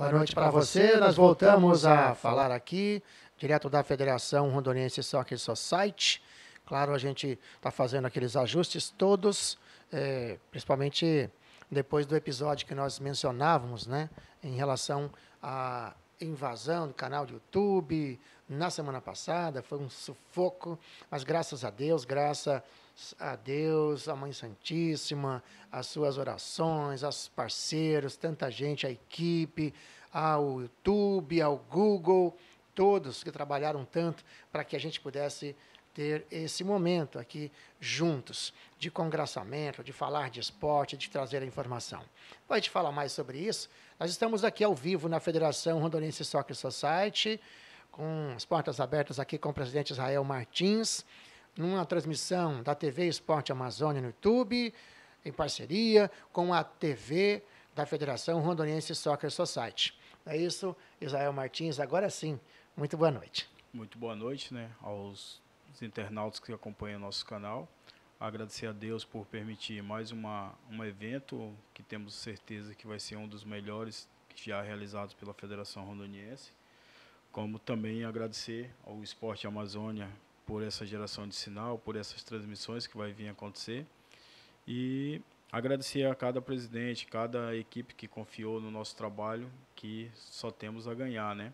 Boa noite para você. Nós voltamos a falar aqui, direto da Federação Rondoniense Soccer Society. Claro, a gente está fazendo aqueles ajustes todos, é, principalmente depois do episódio que nós mencionávamos, né, em relação à invasão do canal do YouTube na semana passada. Foi um sufoco, mas graças a Deus, graças a a Deus, a Mãe Santíssima, as suas orações, aos parceiros, tanta gente, a equipe, ao YouTube, ao Google, todos que trabalharam tanto para que a gente pudesse ter esse momento aqui juntos, de congraçamento, de falar de esporte, de trazer a informação. Pode te falar mais sobre isso, nós estamos aqui ao vivo na Federação Rondonense Soccer Society, com as portas abertas aqui com o presidente Israel Martins, numa transmissão da TV Esporte Amazônia no YouTube, em parceria com a TV da Federação Rondoniense Soccer Society. É isso, Israel Martins, agora sim. Muito boa noite. Muito boa noite né, aos internautas que acompanham o nosso canal. Agradecer a Deus por permitir mais uma, um evento que temos certeza que vai ser um dos melhores já realizados pela Federação Rondoniense. Como também agradecer ao Esporte Amazônia por essa geração de sinal, por essas transmissões que vai vir acontecer. E agradecer a cada presidente, cada equipe que confiou no nosso trabalho, que só temos a ganhar, né?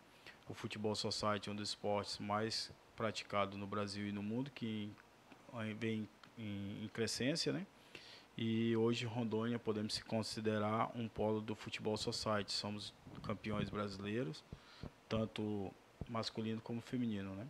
O Futebol Society é um dos esportes mais praticado no Brasil e no mundo, que vem em, em crescência, né? E hoje Rondônia podemos se considerar um polo do Futebol Society. Somos campeões brasileiros, tanto masculino como feminino, né?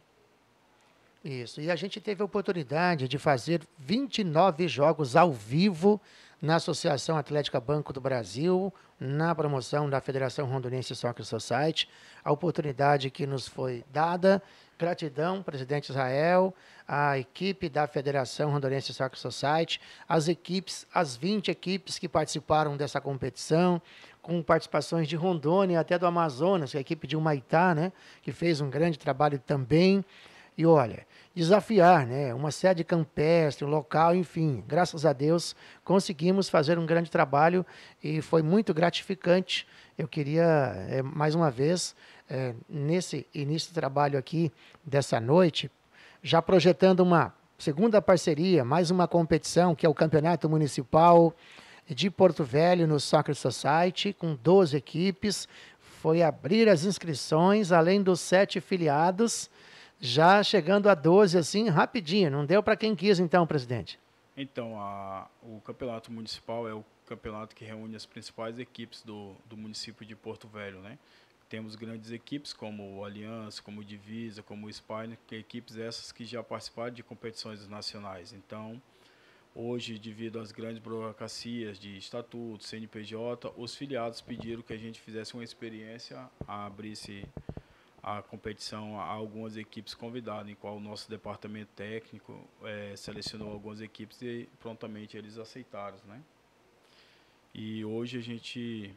Isso, e a gente teve a oportunidade de fazer 29 jogos ao vivo na Associação Atlética Banco do Brasil, na promoção da Federação Rondonense Soccer Society, a oportunidade que nos foi dada. Gratidão, presidente Israel, a equipe da Federação Rondonense Soccer Society, as equipes, as 20 equipes que participaram dessa competição, com participações de Rondônia, até do Amazonas, é a equipe de Humaitá, né, que fez um grande trabalho também. E olha, desafiar, né? Uma sede campestre, um local, enfim. Graças a Deus conseguimos fazer um grande trabalho e foi muito gratificante. Eu queria, é, mais uma vez, é, nesse início do trabalho aqui dessa noite, já projetando uma segunda parceria, mais uma competição, que é o Campeonato Municipal de Porto Velho no Soccer Society, com 12 equipes. Foi abrir as inscrições, além dos sete filiados já chegando a 12 assim, rapidinho. Não deu para quem quis, então, presidente? Então, a, o campeonato municipal é o campeonato que reúne as principais equipes do, do município de Porto Velho, né? Temos grandes equipes como o Aliança, como o Divisa, como o Spine, equipes essas que já participaram de competições nacionais. Então, hoje, devido às grandes burocracias de estatuto, CNPJ, os filiados pediram que a gente fizesse uma experiência, abrisse a competição a algumas equipes convidadas, em qual o nosso departamento técnico é, selecionou algumas equipes e prontamente eles aceitaram, né? E hoje a gente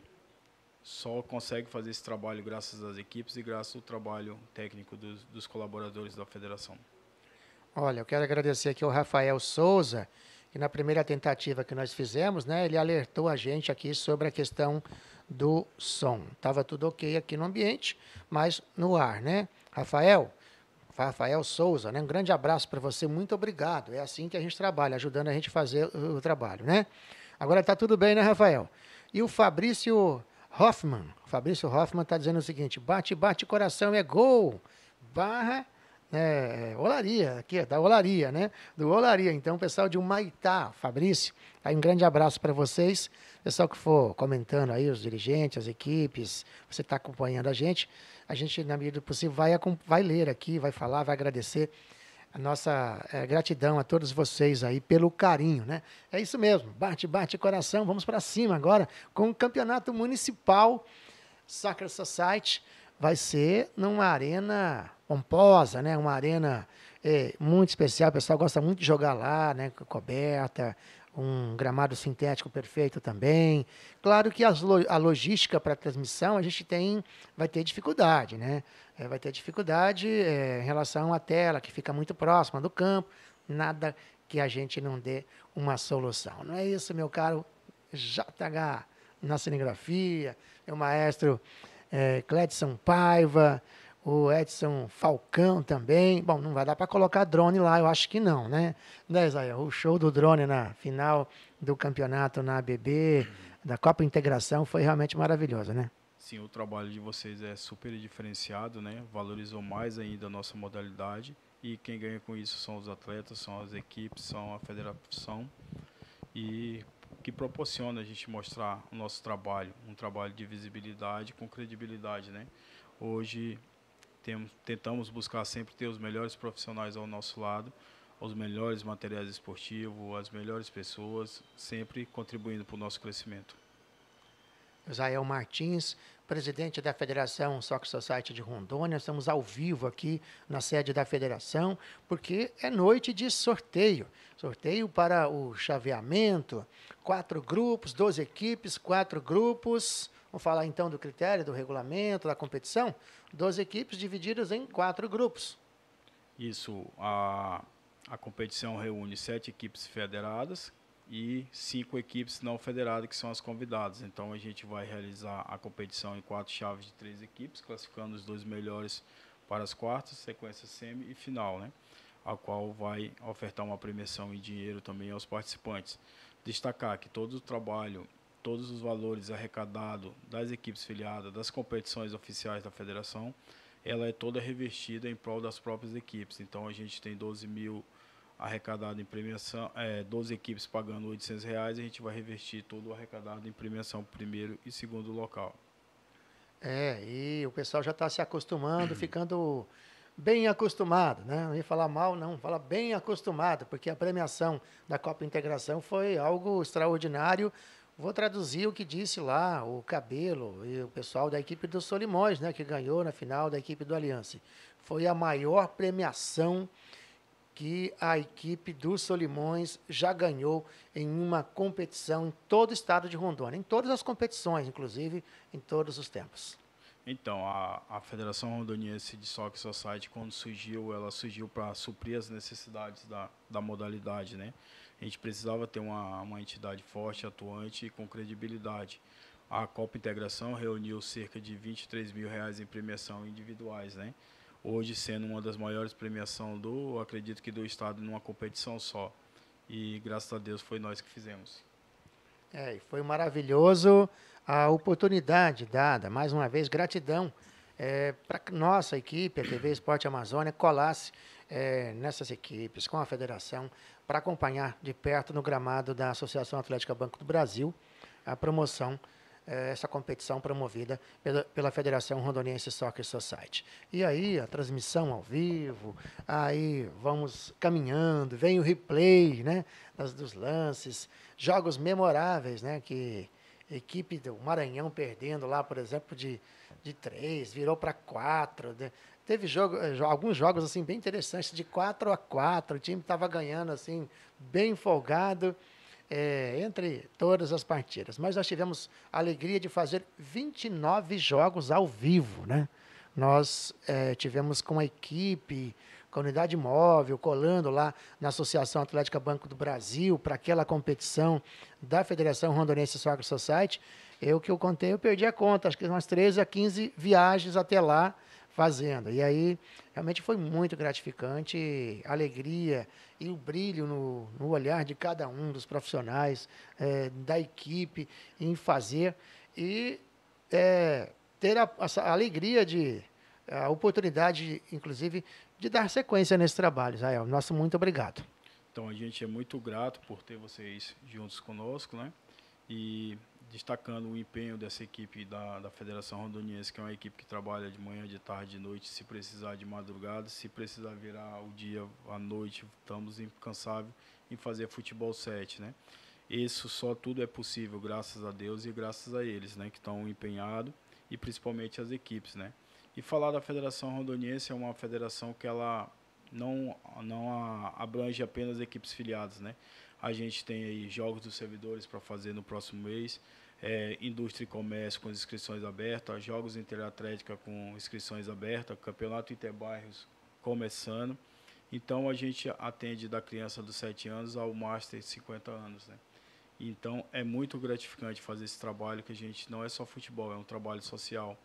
só consegue fazer esse trabalho graças às equipes e graças ao trabalho técnico dos, dos colaboradores da federação. Olha, eu quero agradecer aqui ao Rafael Souza, que na primeira tentativa que nós fizemos, né, ele alertou a gente aqui sobre a questão do som. Estava tudo ok aqui no ambiente, mas no ar, né? Rafael, Rafael Souza, né? Um grande abraço para você, muito obrigado. É assim que a gente trabalha, ajudando a gente a fazer o trabalho, né? Agora está tudo bem, né, Rafael? E o Fabrício Hoffman, Fabrício Hoffman está dizendo o seguinte: bate, bate, coração é gol. Barra é, é, olaria, aqui é da Olaria, né? Do Olaria. Então, pessoal de Humaitá, Fabrício, aí um grande abraço para vocês. Pessoal que for comentando aí, os dirigentes, as equipes, você está acompanhando a gente, a gente, na medida do possível, vai, vai ler aqui, vai falar, vai agradecer a nossa é, gratidão a todos vocês aí pelo carinho, né? É isso mesmo, bate, bate coração, vamos para cima agora com o Campeonato Municipal Sacra Society vai ser numa arena pomposa, né? Uma arena é, muito especial. O pessoal gosta muito de jogar lá, né? Coberta, um gramado sintético perfeito também. Claro que as, a logística para transmissão a gente tem, vai ter dificuldade, né? É, vai ter dificuldade é, em relação à tela que fica muito próxima do campo. Nada que a gente não dê uma solução. Não é isso, meu caro JH na cinegrafia, meu maestro é, Cledson Paiva, o Edson Falcão também. Bom, não vai dar para colocar drone lá, eu acho que não, né? Né, O show do drone na final do campeonato na ABB, da Copa Integração, foi realmente maravilhoso, né? Sim, o trabalho de vocês é super diferenciado, né? Valorizou mais ainda a nossa modalidade e quem ganha com isso são os atletas, são as equipes, são a federação e que proporciona a gente mostrar o nosso trabalho, um trabalho de visibilidade com credibilidade, né? Hoje temos, tentamos buscar sempre ter os melhores profissionais ao nosso lado, os melhores materiais esportivos, as melhores pessoas, sempre contribuindo para o nosso crescimento. Israel Martins, presidente da Federação Soccer Society de Rondônia. Estamos ao vivo aqui na sede da federação, porque é noite de sorteio. Sorteio para o chaveamento, quatro grupos, 12 equipes, quatro grupos. Vamos falar então do critério, do regulamento, da competição. 12 equipes divididas em quatro grupos. Isso. A, a competição reúne sete equipes federadas, e cinco equipes não federadas que são as convidadas. Então a gente vai realizar a competição em quatro chaves de três equipes, classificando os dois melhores para as quartas, sequência semi e final, né? A qual vai ofertar uma premiação em dinheiro também aos participantes. Destacar que todo o trabalho, todos os valores arrecadados das equipes filiadas, das competições oficiais da federação, ela é toda revestida em prol das próprias equipes. Então a gente tem 12 mil arrecadado em premiação, é, 12 equipes pagando 800 reais, a gente vai revestir todo o arrecadado em premiação primeiro e segundo local. É, e o pessoal já está se acostumando, ficando bem acostumado, né? Não ia falar mal, não, fala bem acostumado, porque a premiação da Copa Integração foi algo extraordinário. Vou traduzir o que disse lá o Cabelo e o pessoal da equipe do Solimões, né, que ganhou na final da equipe do Aliança. Foi a maior premiação que a equipe dos Solimões já ganhou em uma competição em todo o estado de Rondônia, em todas as competições, inclusive em todos os tempos. Então, a, a Federação Rondoniense de Soccer Society, quando surgiu, ela surgiu para suprir as necessidades da, da modalidade, né? A gente precisava ter uma, uma entidade forte, atuante e com credibilidade. A Copa Integração reuniu cerca de 23 mil reais em premiação individuais, né? hoje sendo uma das maiores premiações do, acredito que do estado numa competição só. E graças a Deus foi nós que fizemos. É, foi maravilhoso a oportunidade dada. Mais uma vez, gratidão é, para nossa equipe, a TV Esporte Amazônia, colasse é, nessas equipes, com a federação, para acompanhar de perto no gramado da Associação Atlética Banco do Brasil a promoção é, essa competição promovida pela, pela Federação Rondoniense Soccer Society. E aí, a transmissão ao vivo, aí vamos caminhando, vem o replay né, das, dos lances, jogos memoráveis, né, que equipe do Maranhão perdendo lá, por exemplo, de, de três, virou para quatro, teve jogo, eh, alguns jogos assim bem interessantes de quatro a quatro o time estava ganhando assim bem folgado é, entre todas as partidas. Mas nós tivemos a alegria de fazer 29 jogos ao vivo, né? Nós é, tivemos com a equipe, com a unidade móvel, colando lá na Associação Atlética Banco do Brasil, para aquela competição da Federação Rondonense Soccer Society. Eu que eu contei, eu perdi a conta, acho que umas 13 a 15 viagens até lá, fazendo. E aí, realmente foi muito gratificante, alegria e o brilho no, no olhar de cada um dos profissionais, é, da equipe, em fazer e é, ter a, a, alegria de, a oportunidade, inclusive, de dar sequência nesse trabalho, Israel. Nosso muito obrigado. Então, a gente é muito grato por ter vocês juntos conosco, né? E destacando o empenho dessa equipe da, da Federação Rondoniense, que é uma equipe que trabalha de manhã, de tarde, de noite, se precisar de madrugada, se precisar virar o dia, a noite, estamos incansáveis em fazer futebol 7, né? Isso só tudo é possível graças a Deus e graças a eles, né, que estão empenhados e principalmente as equipes, né? E falar da Federação Rondoniense é uma federação que ela não não abrange apenas equipes filiadas, né? A gente tem aí jogos dos servidores para fazer no próximo mês. É, indústria e comércio com inscrições abertas, jogos interatlética com inscrições abertas, campeonato interbairros começando. Então a gente atende da criança dos 7 anos ao master de 50 anos, né? Então é muito gratificante fazer esse trabalho que a gente não é só futebol, é um trabalho social.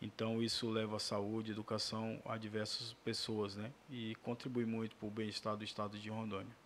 Então isso leva a saúde, educação a diversas pessoas, né? E contribui muito para o bem-estar do estado de Rondônia.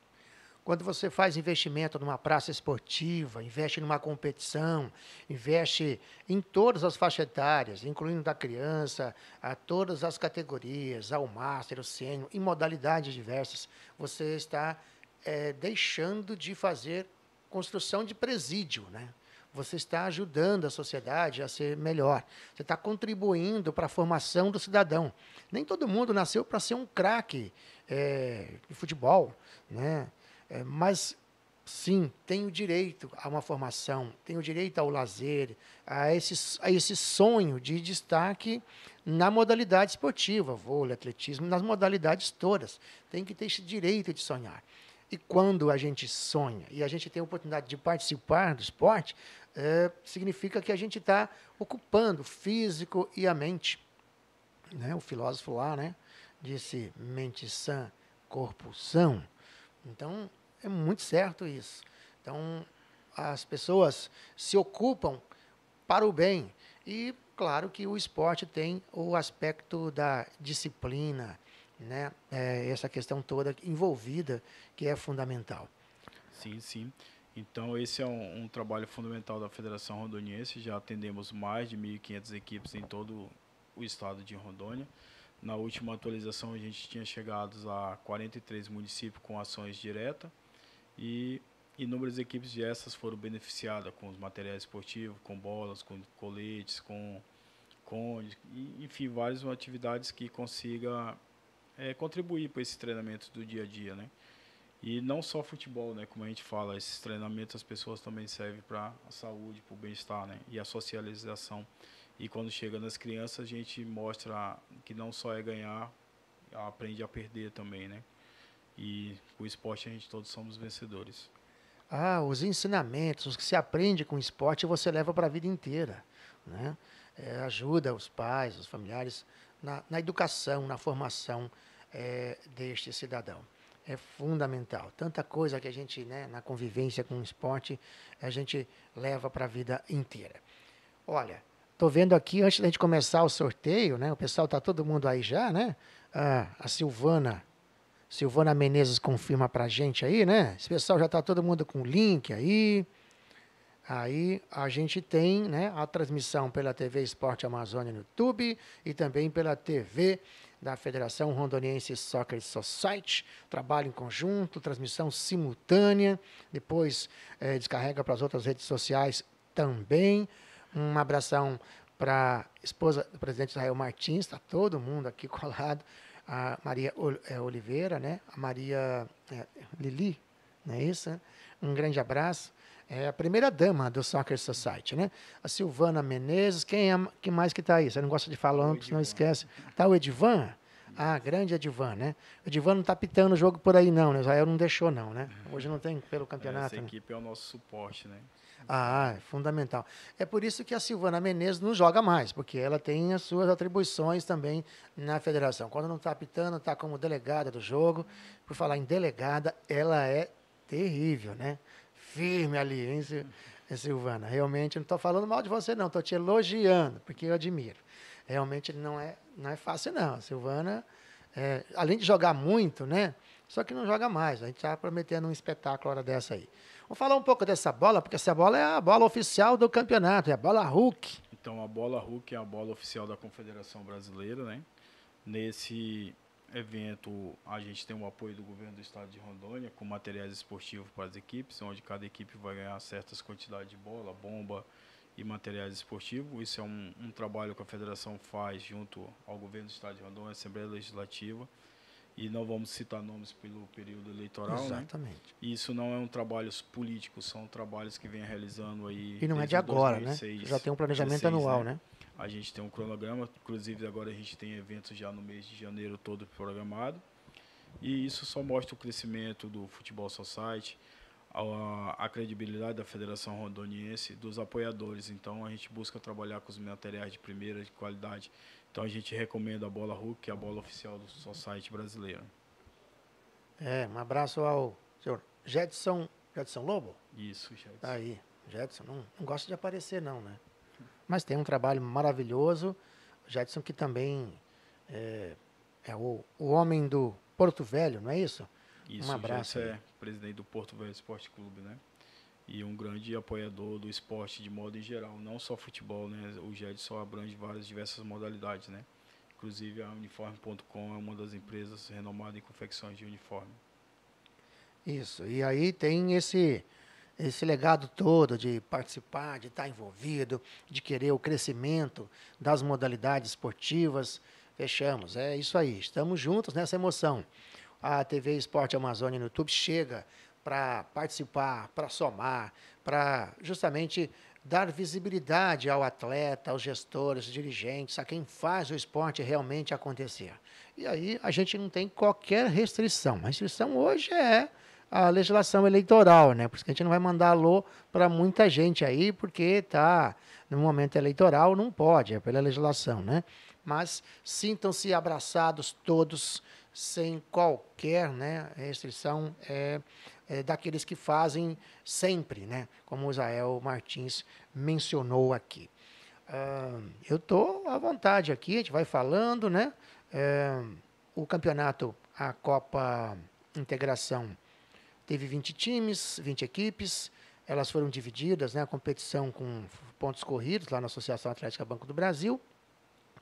Quando você faz investimento numa praça esportiva, investe numa competição, investe em todas as faixas etárias, incluindo da criança, a todas as categorias, ao master, ao sênior, em modalidades diversas, você está é, deixando de fazer construção de presídio, né? Você está ajudando a sociedade a ser melhor. Você está contribuindo para a formação do cidadão. Nem todo mundo nasceu para ser um craque é, de futebol, né? É, mas sim, tem o direito a uma formação, tem o direito ao lazer, a esse, a esse sonho de destaque na modalidade esportiva, vôlei, atletismo, nas modalidades todas. Tem que ter esse direito de sonhar. E quando a gente sonha e a gente tem a oportunidade de participar do esporte, é, significa que a gente está ocupando o físico e a mente. Né? O filósofo lá né? disse mente sã, corpo são. Então, é muito certo isso. Então, as pessoas se ocupam para o bem. E, claro, que o esporte tem o aspecto da disciplina, né? É, essa questão toda envolvida, que é fundamental. Sim, sim. Então, esse é um, um trabalho fundamental da Federação Rondoniense. Já atendemos mais de 1.500 equipes em todo o estado de Rondônia. Na última atualização, a gente tinha chegado a 43 municípios com ações diretas e inúmeras equipes de essas foram beneficiadas com os materiais esportivos, com bolas, com coletes, com cones, enfim, várias atividades que consiga é, contribuir para esse treinamento do dia a dia, né? E não só futebol, né? Como a gente fala, esses treinamentos as pessoas também servem para a saúde, para o bem-estar, né? E a socialização. E quando chega nas crianças, a gente mostra que não só é ganhar, aprende a perder também, né? e com o esporte a gente todos somos vencedores. Ah, os ensinamentos, os que se aprende com o esporte você leva para a vida inteira, né? É, ajuda os pais, os familiares na, na educação, na formação é, deste cidadão. É fundamental. Tanta coisa que a gente, né, na convivência com o esporte, a gente leva para a vida inteira. Olha, Estou vendo aqui, antes da gente começar o sorteio, né? O pessoal está todo mundo aí já, né? Ah, a Silvana Silvana Menezes confirma a gente aí, né? Esse pessoal já está todo mundo com o link aí. Aí a gente tem né, a transmissão pela TV Esporte Amazônia no YouTube e também pela TV da Federação Rondoniense Soccer Society. Trabalho em conjunto, transmissão simultânea, depois eh, descarrega para as outras redes sociais também. Um abração para a esposa do presidente Israel Martins, está todo mundo aqui colado a Maria eh, Oliveira, né? a Maria eh, Lili, não é isso? Um grande abraço. É a primeira dama do Soccer Society, né? A Silvana Menezes, quem é, que mais que está aí? Você não gosta de falar, não, não esquece. Está o Edvan? Ah, grande Edvan, né? O Edvan não está pitando o jogo por aí, não, né? O Israel não deixou, não, né? É. Hoje não tem pelo campeonato. Essa né? equipe né? é o nosso suporte, né? Ah, é fundamental. É por isso que a Silvana Menezes não joga mais, porque ela tem as suas atribuições também na federação. Quando não está apitando, está como delegada do jogo. Por falar em delegada, ela é terrível, né? Firme ali, hein, eh, Silvana? Realmente, não estou falando mal de você, não. Estou te elogiando, porque eu admiro. Realmente não é, não é fácil, não. A Silvana, é, além de jogar muito, né? Só que não joga mais. A gente está prometendo um espetáculo hora dessa aí. Vamos falar um pouco dessa bola, porque essa bola é a bola oficial do campeonato, é a bola Hulk. Então, a bola Hulk é a bola oficial da Confederação Brasileira, né? Nesse evento, a gente tem o apoio do governo do estado de Rondônia com materiais esportivos para as equipes, onde cada equipe vai ganhar certas quantidades de bola, bomba e materiais esportivos. Isso é um, um trabalho que a federação faz junto ao governo do estado de Rondônia, Assembleia Legislativa e não vamos citar nomes pelo período eleitoral, né? Exatamente. Né? isso não é um trabalho político, são trabalhos que vem realizando aí E não é de agora, 2006, né? Já tem um planejamento 16, anual, né? né? A gente tem um cronograma, inclusive agora a gente tem eventos já no mês de janeiro todo programado. E isso só mostra o crescimento do Futebol Society, a, a credibilidade da Federação Rondoniense, dos apoiadores. Então a gente busca trabalhar com os materiais de primeira de qualidade. Então a gente recomenda a bola Hulk, que é a bola oficial do Society brasileiro. É, um abraço ao senhor Jetson, Jetson Lobo? Isso, Jetson. Tá aí, Jetson. Não, não gosta de aparecer, não, né? Mas tem um trabalho maravilhoso. Jetson que também é, é o, o homem do Porto Velho, não é isso? Isso, um abraço. é presidente do Porto Velho Esporte Clube, né? E um grande apoiador do esporte de modo em geral, não só futebol, né? O Gedson abrange várias diversas modalidades, né? Inclusive a Uniforme.com é uma das empresas renomadas em confecções de uniforme. Isso. E aí tem esse esse legado todo de participar, de estar envolvido, de querer o crescimento das modalidades esportivas. Fechamos. É isso aí. Estamos juntos nessa emoção a TV Esporte Amazônia no YouTube chega para participar, para somar, para justamente dar visibilidade ao atleta, aos gestores, aos dirigentes, a quem faz o esporte realmente acontecer. E aí a gente não tem qualquer restrição. A restrição hoje é a legislação eleitoral, né? Porque a gente não vai mandar alô para muita gente aí, porque tá no momento eleitoral, não pode, é pela legislação, né? Mas sintam-se abraçados todos, sem qualquer né, restrição é, é, daqueles que fazem sempre, né, como o Israel Martins mencionou aqui. Ah, eu estou à vontade aqui, a gente vai falando, né? É, o campeonato, a Copa Integração, teve 20 times, 20 equipes, elas foram divididas, né, a competição com pontos corridos lá na Associação Atlética Banco do Brasil.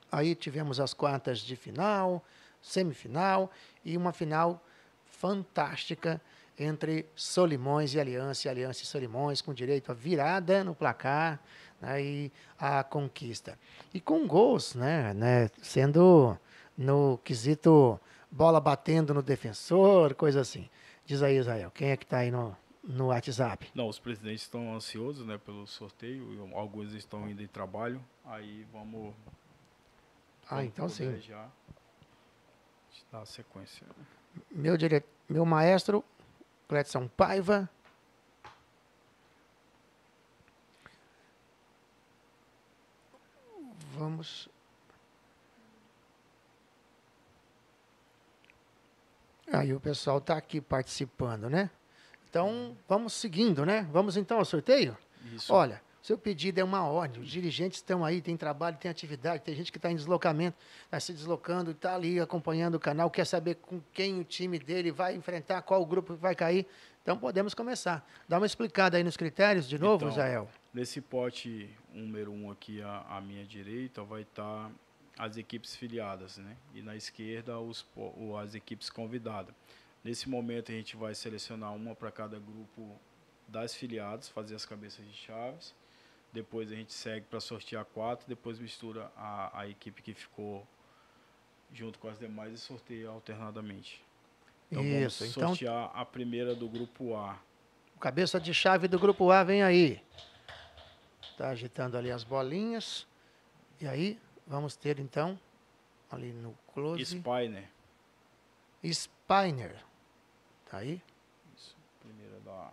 Aí tivemos as quartas de final, semifinal e uma final fantástica entre Solimões e Aliança, e Aliança e Solimões, com direito à virada no placar né, e à conquista. E com gols, né, né, sendo no quesito bola batendo no defensor, coisa assim. Diz aí, Israel, quem é que está aí no, no WhatsApp? Não, os presidentes estão ansiosos né, pelo sorteio, alguns estão indo em trabalho, aí vamos... Ah, então sim. Já dar sequência. Meu, dire... Meu maestro, Cletson Paiva. Vamos. Aí o pessoal está aqui participando, né? Então, vamos seguindo, né? Vamos então ao sorteio? Isso. Olha, seu pedido é uma ordem. Os dirigentes estão aí, tem trabalho, tem atividade, tem gente que está em deslocamento, está se deslocando, está ali acompanhando o canal, quer saber com quem o time dele vai enfrentar, qual grupo vai cair. Então podemos começar. Dá uma explicada aí nos critérios de novo, então, Israel. Nesse pote número um aqui à, à minha direita vai estar tá as equipes filiadas, né? E na esquerda os, as equipes convidadas. Nesse momento a gente vai selecionar uma para cada grupo das filiadas, fazer as cabeças de chaves depois a gente segue para sortear quatro, depois mistura a, a equipe que ficou junto com as demais e sorteia alternadamente. Então Isso, vamos então sortear então, a primeira do grupo A. O cabeça de chave do grupo A vem aí. Está agitando ali as bolinhas. E aí vamos ter então ali no close. Spiner. Spiner. Tá aí? Isso, primeira da.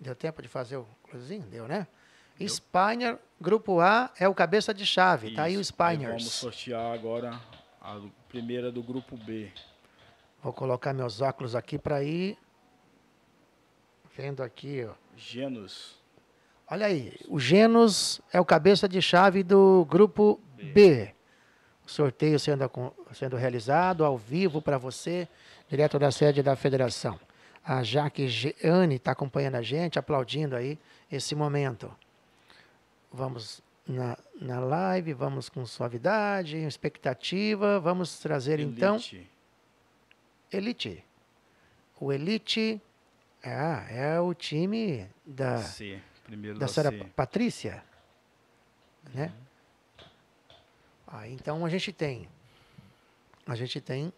Deu tempo de fazer o closezinho? Deu, né? Eu... grupo A, é o cabeça de chave, Isso. tá aí o Spiners. vamos sortear agora a primeira do grupo B. Vou colocar meus óculos aqui para ir vendo aqui, ó. Genos. Olha aí, o Genos é o cabeça de chave do grupo B. B. O sorteio sendo, sendo realizado ao vivo para você, direto da sede da federação. A Jaque Geane está acompanhando a gente, aplaudindo aí esse momento vamos na, na live, vamos com suavidade, expectativa, vamos trazer elite. então. Elite. O Elite é é o time da, C, primeiro da, da senhora C. Patrícia. Né? Uhum. Ah, então a gente tem. A gente tem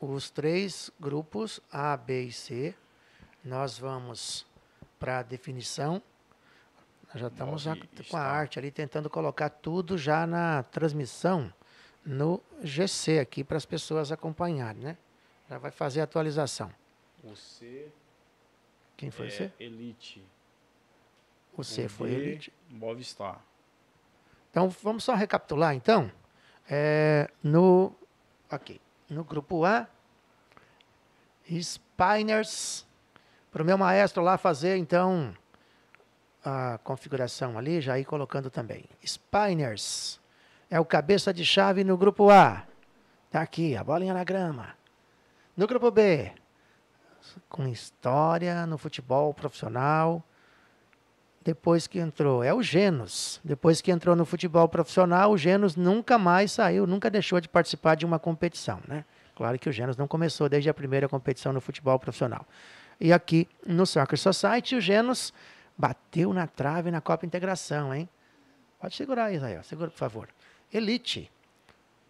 os três grupos A, B e C. Nós vamos para a definição já estamos com a arte ali tentando colocar tudo já na transmissão no GC aqui para as pessoas acompanharem, né? Já vai fazer a atualização. O C. Quem foi é você Elite. O C o foi D, Elite. Movistar. Então vamos só recapitular então. É, no aqui, no grupo A, Spiners, para o meu maestro lá fazer então a configuração ali, já ir colocando também. Spiners é o cabeça de chave no grupo A. Tá aqui, a bolinha na grama. No grupo B, com história no futebol profissional. Depois que entrou, é o Genos. Depois que entrou no futebol profissional, o Genos nunca mais saiu, nunca deixou de participar de uma competição, né? Claro que o Genos não começou desde a primeira competição no futebol profissional. E aqui no Soccer Society, o Genos Bateu na trave na Copa Integração, hein? Pode segurar aí, Israel. Segura, por favor. Elite.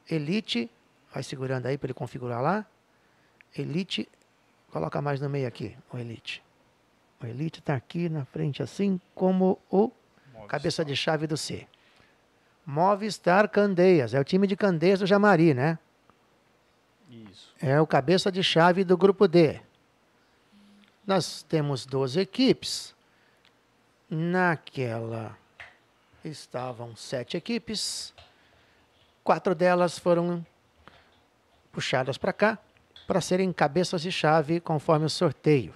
Elite. Vai segurando aí para ele configurar lá. Elite. Coloca mais no meio aqui, o Elite. O Elite está aqui na frente, assim como o Movistar. cabeça de chave do C. Movistar Candeias. É o time de Candeias do Jamari, né? Isso. É o cabeça de chave do grupo D. Nós temos 12 equipes. Naquela estavam sete equipes, quatro delas foram puxadas para cá para serem cabeças de chave conforme o sorteio.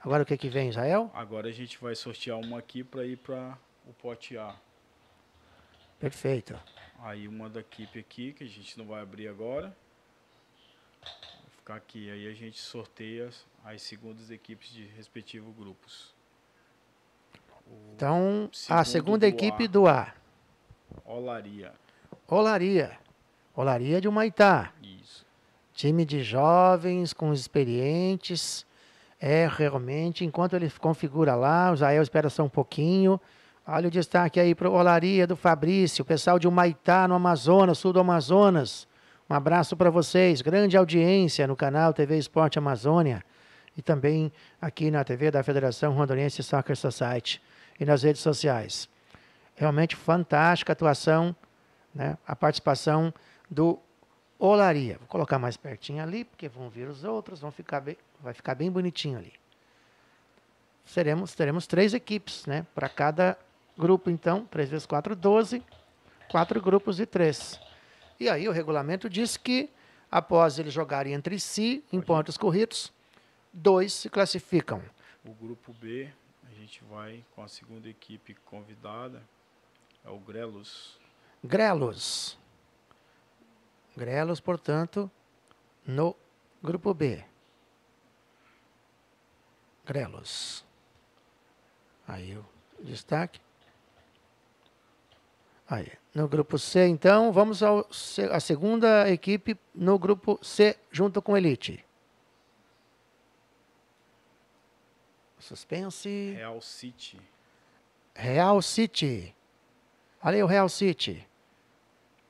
Agora o que, que vem, Israel? Agora a gente vai sortear uma aqui para ir para o pote A. Perfeito. Aí uma da equipe aqui, que a gente não vai abrir agora. Vai ficar aqui. Aí a gente sorteia as segundas equipes de respectivos grupos. Então, a segunda do equipe do A. Olaria. Olaria. Olaria de Humaitá. Isso. Time de jovens com experientes. É realmente, enquanto ele configura lá, o Zael espera só um pouquinho. Olha o destaque aí para Olaria do Fabrício, o pessoal de Humaitá, no Amazonas, sul do Amazonas. Um abraço para vocês, grande audiência no canal TV Esporte Amazônia e também aqui na TV da Federação Rondonense Soccer Society e nas redes sociais. Realmente fantástica a atuação, né? a participação do Olaria. Vou colocar mais pertinho ali, porque vão vir os outros, vão ficar bem, vai ficar bem bonitinho ali. Seremos, teremos três equipes, né? Para cada grupo, então, 3 vezes 4, 12, quatro grupos de três. E aí o regulamento diz que, após eles jogarem entre si, em pontos corridos, dois se classificam. O grupo B gente vai com a segunda equipe convidada, é o Grelos. Grelos. Grelos, portanto, no grupo B. Grelos. Aí o destaque. Aí, no grupo C, então, vamos à segunda equipe no grupo C, junto com Elite. Suspense. Real City. Real City. Olha aí o Real City.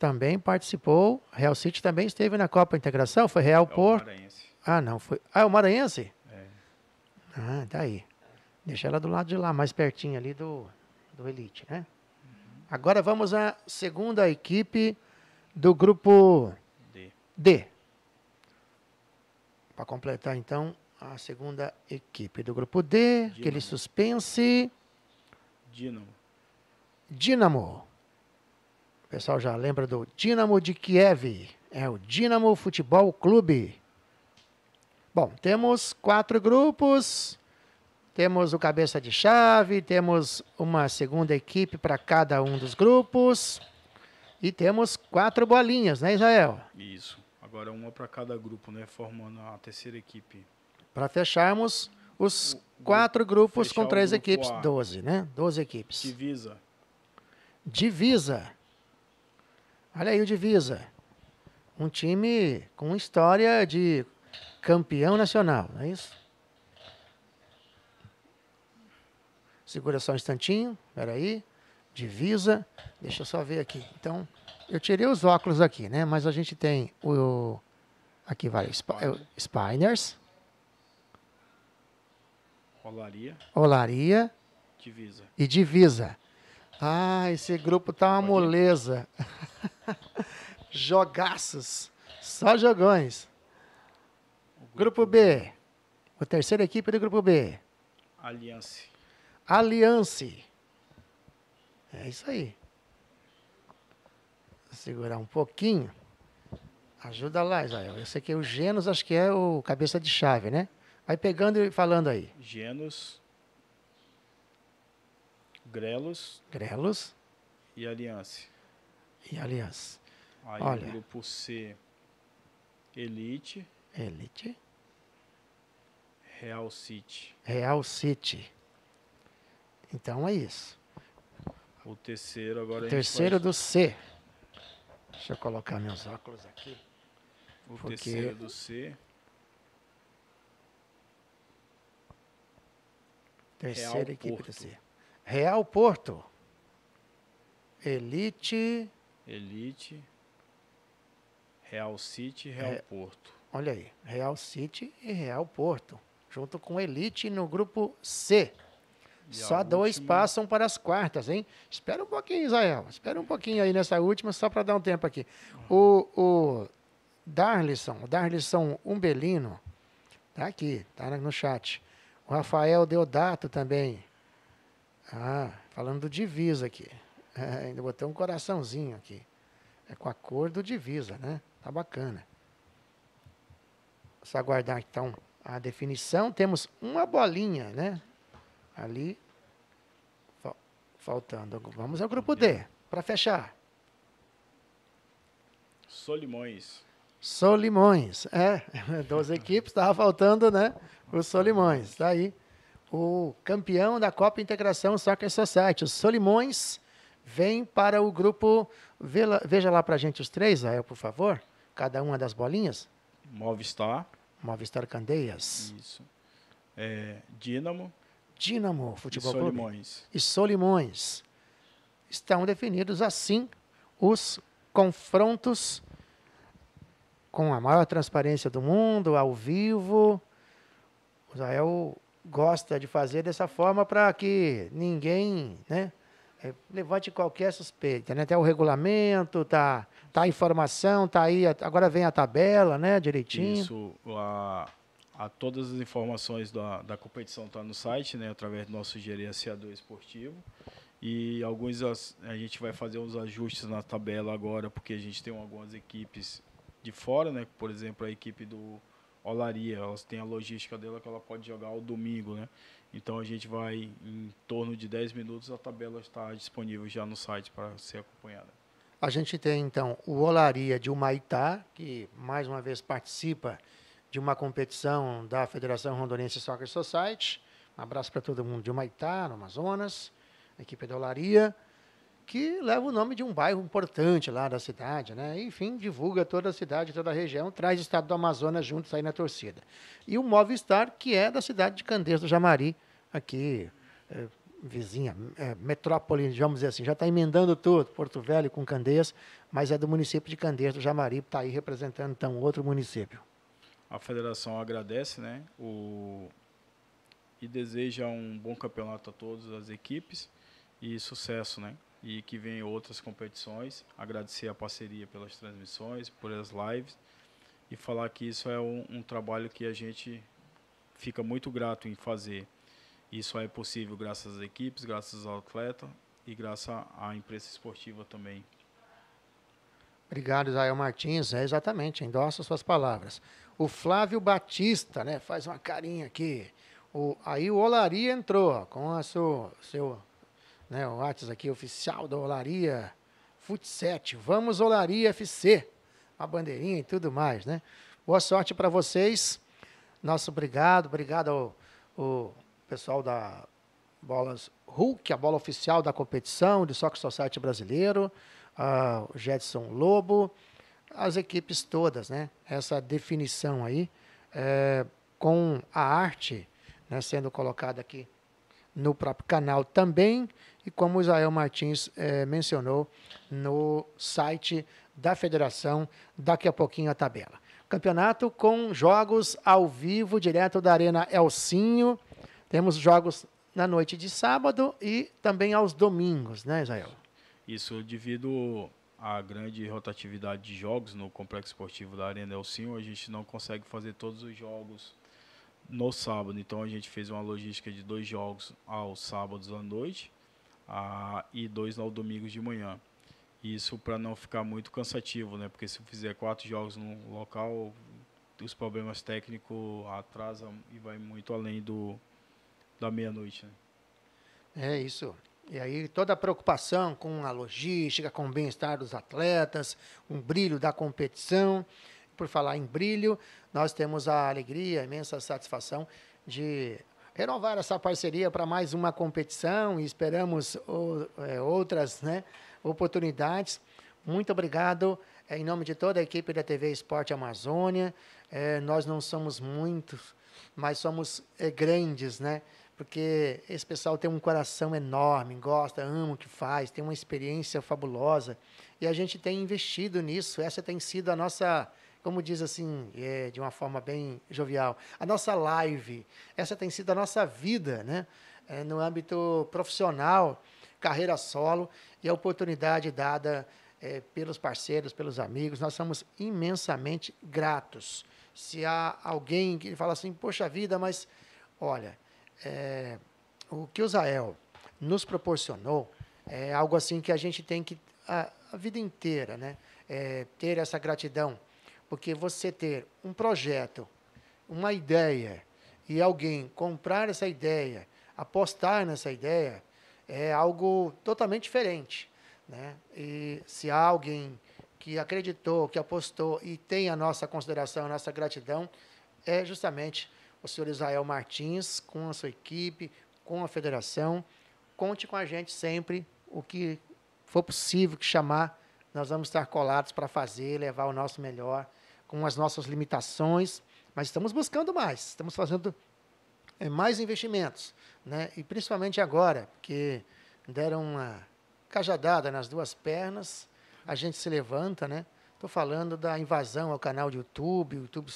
Também participou. Real City também esteve na Copa Integração. Foi Real é Porto. Ah, não. Foi... Ah, é o Maranhense? É. Ah, tá aí. Deixa ela do lado de lá, mais pertinho ali do, do Elite, né? Uhum. Agora vamos à segunda equipe do grupo D. D. Para completar, então, a segunda equipe do grupo D, Dinamo. aquele suspense. Dinamo. Dinamo. O pessoal já lembra do Dinamo de Kiev. É o Dinamo Futebol Clube. Bom, temos quatro grupos. Temos o cabeça de chave, temos uma segunda equipe para cada um dos grupos. E temos quatro bolinhas, né, Israel? Isso. Agora uma para cada grupo, né? Formando a terceira equipe. Para fecharmos os quatro grupos com três grupo equipes, A. 12, né? 12 equipes. Divisa. Divisa. Olha aí o Divisa. Um time com história de campeão nacional, não é isso? Segura só um instantinho, peraí. Divisa. Deixa eu só ver aqui. Então, eu tirei os óculos aqui, né? Mas a gente tem o. Aqui vai, é Spiners. Olaria. Olaria. Divisa. E Divisa. Ah, esse grupo tá uma Pode moleza. Jogaços. Só jogões. Grupo, grupo B. O terceira equipe do grupo B. Aliança. Aliança. É isso aí. Vou segurar um pouquinho. Ajuda lá, Israel. Eu sei que o Genos acho que é o cabeça de chave, né? Vai pegando e falando aí. Genos, Grelos. Grelos. E Aliança. E Aliança. Aí Olha. o grupo C, Elite. Elite. Real City. Real City. Então é isso. O terceiro agora. O terceiro do C. Deixa eu colocar meus óculos aqui. O terceiro do C. Terceira Real equipe Porto. do C. Real Porto. Elite. Elite. Real City e Real é, Porto. Olha aí. Real City e Real Porto. Junto com Elite no grupo C. E só dois última... passam para as quartas, hein? Espera um pouquinho, Israel. Espera um pouquinho aí nessa última, só para dar um tempo aqui. O, o Darlisson, o Umbelino, tá aqui, tá no chat. O Rafael Deodato também. Ah, falando do divisa aqui. É, ainda botei um coraçãozinho aqui. É com a cor do divisa, né? Tá bacana. Só aguardar então a definição. Temos uma bolinha, né? Ali. Faltando. Vamos ao grupo D, para fechar. Solimões. Solimões, é. 12 equipes, estava faltando, né? os Solimões. tá aí o campeão da Copa Integração Soccer Society. Os Solimões vem para o grupo. Veja lá para a gente os três, Rael, por favor. Cada uma das bolinhas. Movistar. Movistar Candeias. Isso. É, Dínamo. Dínamo Futebol e Solimões. Clube. E Solimões. Estão definidos assim os confrontos com a maior transparência do mundo, ao vivo. Israel gosta de fazer dessa forma para que ninguém né, eh, levante qualquer suspeita. Né? Até tá o regulamento, tá, tá a informação, tá aí, agora vem a tabela, né? Direitinho. Isso, a, a todas as informações da, da competição estão tá no site, né? Através do nosso gerenciador esportivo. E alguns a gente vai fazer uns ajustes na tabela agora, porque a gente tem algumas equipes de fora, né? Por exemplo, a equipe do olaria, elas têm a logística dela que ela pode jogar ao domingo, né? Então a gente vai em torno de 10 minutos a tabela está disponível já no site para ser acompanhada. A gente tem então o Olaria de Humaitá, que mais uma vez participa de uma competição da Federação Rondonense Soccer Society. Um abraço para todo mundo de Humaitá, no Amazonas, a equipe da Olaria que leva o nome de um bairro importante lá da cidade, né? Enfim, divulga toda a cidade, toda a região, traz o estado do Amazonas juntos aí na torcida. E o Movistar, que é da cidade de Candeias do Jamari, aqui, é, vizinha, é, metrópole, vamos dizer assim, já está emendando tudo, Porto Velho com Candeias, mas é do município de Candeias do Jamari, está aí representando, então, outro município. A federação agradece, né, o... e deseja um bom campeonato a todas as equipes e sucesso, né? e que vem outras competições. Agradecer a parceria pelas transmissões, por as lives e falar que isso é um, um trabalho que a gente fica muito grato em fazer. Isso é possível graças às equipes, graças ao atleta e graças à imprensa esportiva também. Obrigado, Israel Martins. É exatamente, endossa suas palavras. O Flávio Batista, né, faz uma carinha aqui. O, aí o Olari entrou ó, com a sua seu né, o Atos aqui, oficial da Olaria Futset, Vamos, Olaria FC. A bandeirinha e tudo mais, né? Boa sorte para vocês. Nosso obrigado, obrigado ao, ao, pessoal da Bolas Hulk, a bola oficial da competição do Soccer Society brasileiro, o Jetson Lobo, as equipes todas, né? Essa definição aí, é, com a arte né, sendo colocada aqui no próprio canal também e como o Israel Martins eh, mencionou no site da federação, daqui a pouquinho a tabela. Campeonato com jogos ao vivo, direto da Arena Elcinho. Temos jogos na noite de sábado e também aos domingos, né, Israel? Isso, devido à grande rotatividade de jogos no Complexo Esportivo da Arena Elcinho, a gente não consegue fazer todos os jogos no sábado. Então a gente fez uma logística de dois jogos aos sábados à noite e dois ao domingo de manhã. Isso para não ficar muito cansativo, né? Porque se eu fizer quatro jogos num local, os problemas técnicos atrasam e vai muito além do da meia-noite. Né? É isso. E aí toda a preocupação com a logística, com o bem-estar dos atletas, um brilho da competição por falar em brilho, nós temos a alegria, a imensa satisfação de renovar essa parceria para mais uma competição e esperamos é, outras né, oportunidades. Muito obrigado é, em nome de toda a equipe da TV Esporte Amazônia. É, nós não somos muitos, mas somos é, grandes, né? Porque esse pessoal tem um coração enorme, gosta, ama o que faz, tem uma experiência fabulosa. E a gente tem investido nisso. Essa tem sido a nossa como diz assim, é, de uma forma bem jovial, a nossa live. Essa tem sido a nossa vida, né? É, no âmbito profissional, carreira solo e a oportunidade dada é, pelos parceiros, pelos amigos. Nós somos imensamente gratos. Se há alguém que fala assim, poxa vida, mas olha, é, o que o Zael nos proporcionou é algo assim que a gente tem que a, a vida inteira, né? É, ter essa gratidão porque você ter um projeto, uma ideia e alguém comprar essa ideia, apostar nessa ideia, é algo totalmente diferente. Né? E se há alguém que acreditou, que apostou e tem a nossa consideração, a nossa gratidão, é justamente o senhor Israel Martins, com a sua equipe, com a federação. Conte com a gente sempre o que for possível que chamar, nós vamos estar colados para fazer, levar o nosso melhor com as nossas limitações, mas estamos buscando mais, estamos fazendo é, mais investimentos, né? E principalmente agora, porque deram uma cajadada nas duas pernas, a gente se levanta, né? Estou falando da invasão ao canal do YouTube, YouTube,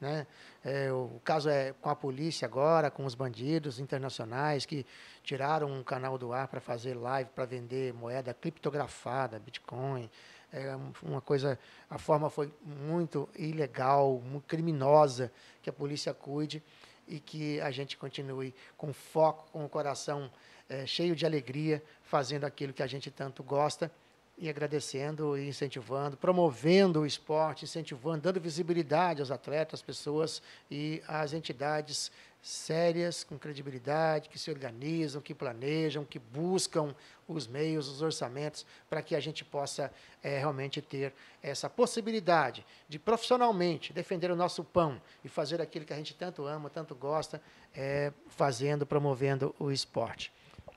né? É, o caso é com a polícia agora, com os bandidos internacionais que tiraram um canal do ar para fazer live, para vender moeda criptografada, Bitcoin, é uma coisa, a forma foi muito ilegal, muito criminosa, que a polícia cuide e que a gente continue com foco, com o coração é, cheio de alegria, fazendo aquilo que a gente tanto gosta e agradecendo e incentivando, promovendo o esporte, incentivando, dando visibilidade aos atletas, às pessoas e às entidades sérias, com credibilidade, que se organizam, que planejam, que buscam os meios, os orçamentos, para que a gente possa é, realmente ter essa possibilidade de profissionalmente defender o nosso pão e fazer aquilo que a gente tanto ama, tanto gosta, é, fazendo, promovendo o esporte.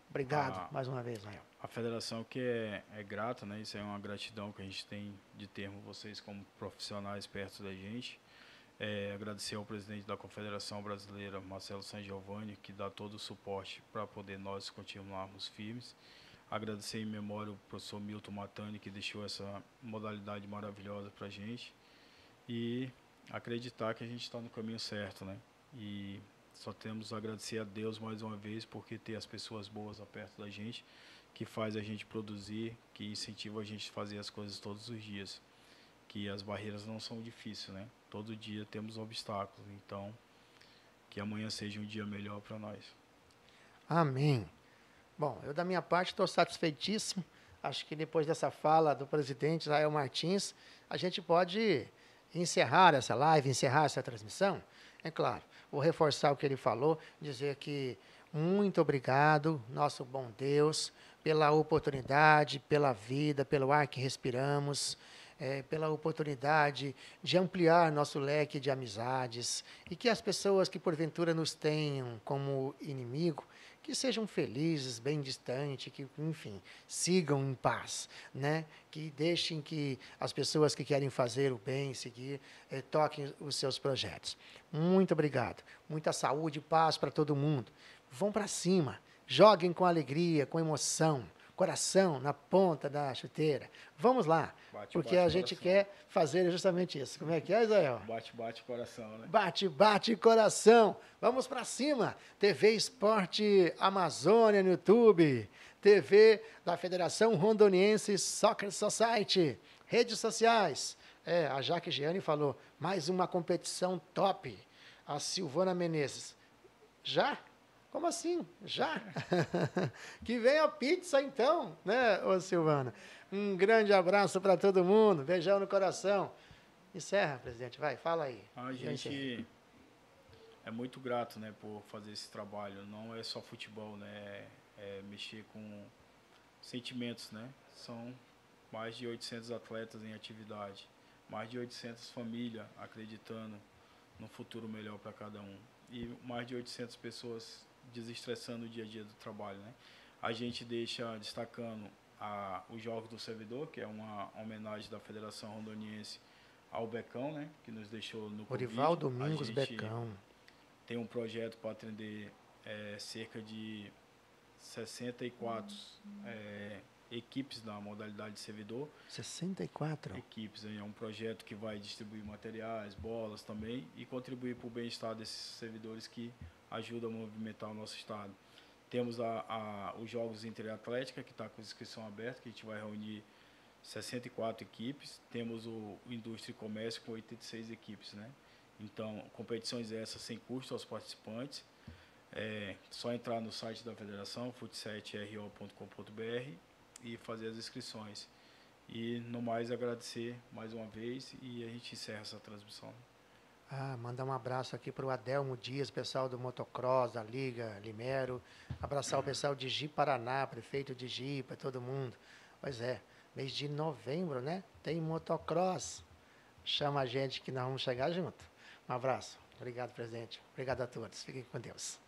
Obrigado a, ah, mais uma vez, Mael. A federação que é, é grata, né? isso é uma gratidão que a gente tem de termos vocês como profissionais perto da gente é, agradecer ao presidente da Confederação Brasileira, Marcelo San Giovanni, que dá todo o suporte para poder nós continuarmos firmes. Agradecer em memória o professor Milton Matani, que deixou essa modalidade maravilhosa para a gente. E acreditar que a gente está no caminho certo, né? E só temos a agradecer a Deus mais uma vez porque ter as pessoas boas perto da gente, que faz a gente produzir, que incentiva a gente a fazer as coisas todos os dias que as barreiras não são difíceis, né? Todo dia temos obstáculos, então que amanhã seja um dia melhor para nós. Amém. Bom, eu da minha parte estou satisfeitíssimo. Acho que depois dessa fala do presidente Israel Martins, a gente pode encerrar essa live, encerrar essa transmissão. É claro, vou reforçar o que ele falou, dizer que muito obrigado, nosso bom Deus, pela oportunidade, pela vida, pelo ar que respiramos é, pela oportunidade de ampliar nosso leque de amizades e que as pessoas que porventura nos tenham como inimigo que sejam felizes, bem distante, que, enfim, sigam em paz, né? Que deixem que as pessoas que querem fazer o bem, seguir, eh, toquem os seus projetos. Muito obrigado. Muita saúde e paz para todo mundo. Vão para cima. Joguem com alegria, com emoção coração na ponta da chuteira. Vamos lá, bate, porque bate, a gente coração. quer fazer justamente isso. Como é que é, Israel? Bate, bate coração, né? Bate, bate coração. Vamos para cima. TV Esporte Amazônia no YouTube, TV da Federação Rondoniense Soccer Society, redes sociais. É, a Jaque Gianni falou, mais uma competição top. A Silvana Menezes. Já? Como assim? Já? que venha a pizza então, né, ô Silvana? Um grande abraço para todo mundo, beijão no coração. Encerra, presidente, vai, fala aí. Ah, a gente é muito grato, né, por fazer esse trabalho. Não é só futebol, né? É mexer com sentimentos, né? São mais de 800 atletas em atividade, mais de 800 famílias acreditando no futuro melhor para cada um e mais de 800 pessoas desestressando o dia a dia do trabalho, né? A gente deixa destacando a, os Jogos do Servidor, que é uma homenagem da Federação Rondoniense ao Becão, né? Que nos deixou no Covid. Orival Domingos Becão. Tem um projeto para atender é, cerca de 64 hum, É, equipes da modalidade servidor. 64 equipes, hein? é um projeto que vai distribuir materiais, bolas também e contribuir para o bem-estar desses servidores que ajudam a movimentar o nosso estado. Temos a, a os jogos interatlética que está com inscrição aberta, que a gente vai reunir 64 equipes. Temos o, o indústria e comércio com 86 equipes, né? Então, competições essas sem custo aos participantes. É só entrar no site da federação, futset.ro.com.br e fazer as inscrições. E no mais agradecer mais uma vez e a gente encerra essa transmissão. Ah, mandar um abraço aqui para o Adelmo Dias, pessoal do Motocross, da Liga Limero. Abraçar o pessoal de Gi Paraná, prefeito de Gi, para todo mundo. Pois é, mês de novembro, né? Tem motocross. Chama a gente que nós vamos chegar junto. Um abraço. Obrigado, presidente. Obrigado a todos. Fiquem com Deus.